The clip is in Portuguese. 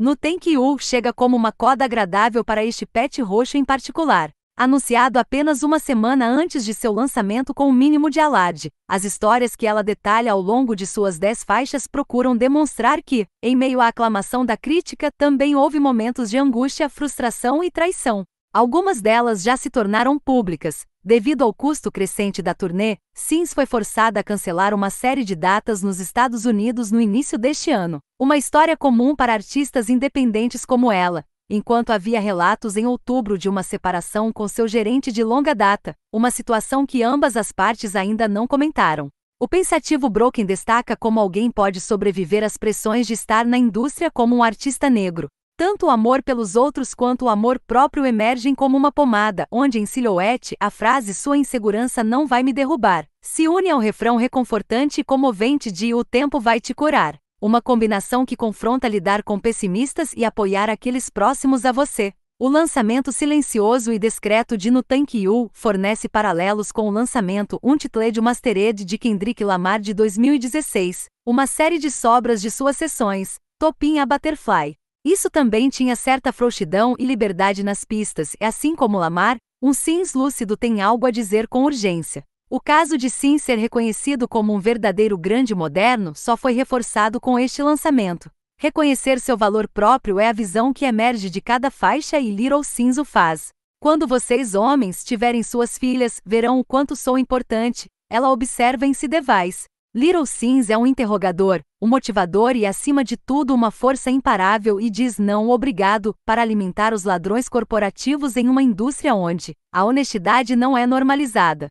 No You chega como uma coda agradável para este pet roxo em particular. Anunciado apenas uma semana antes de seu lançamento com o um mínimo de alarde, as histórias que ela detalha ao longo de suas dez faixas procuram demonstrar que, em meio à aclamação da crítica, também houve momentos de angústia, frustração e traição. Algumas delas já se tornaram públicas, Devido ao custo crescente da turnê, Sims foi forçada a cancelar uma série de datas nos Estados Unidos no início deste ano. Uma história comum para artistas independentes como ela. Enquanto havia relatos em outubro de uma separação com seu gerente de longa data, uma situação que ambas as partes ainda não comentaram. O pensativo Broken destaca como alguém pode sobreviver às pressões de estar na indústria como um artista negro. Tanto o amor pelos outros quanto o amor próprio emergem como uma pomada, onde em silhouette a frase sua insegurança não vai me derrubar. Se une ao refrão reconfortante e comovente de o tempo vai te curar. Uma combinação que confronta lidar com pessimistas e apoiar aqueles próximos a você. O lançamento silencioso e discreto de No Tank You fornece paralelos com o lançamento Untitled Mastered de Kendrick Lamar de 2016, uma série de sobras de suas sessões, Topinha Butterfly, isso também tinha certa frouxidão e liberdade nas pistas, e assim como Lamar, um Sims lúcido tem algo a dizer com urgência. O caso de Sims ser reconhecido como um verdadeiro grande moderno só foi reforçado com este lançamento. Reconhecer seu valor próprio é a visão que emerge de cada faixa e Little Sims o faz. Quando vocês homens tiverem suas filhas, verão o quanto sou importante. Ela observa em si devais. Little Sims é um interrogador, um motivador e, acima de tudo, uma força imparável e diz não obrigado para alimentar os ladrões corporativos em uma indústria onde a honestidade não é normalizada.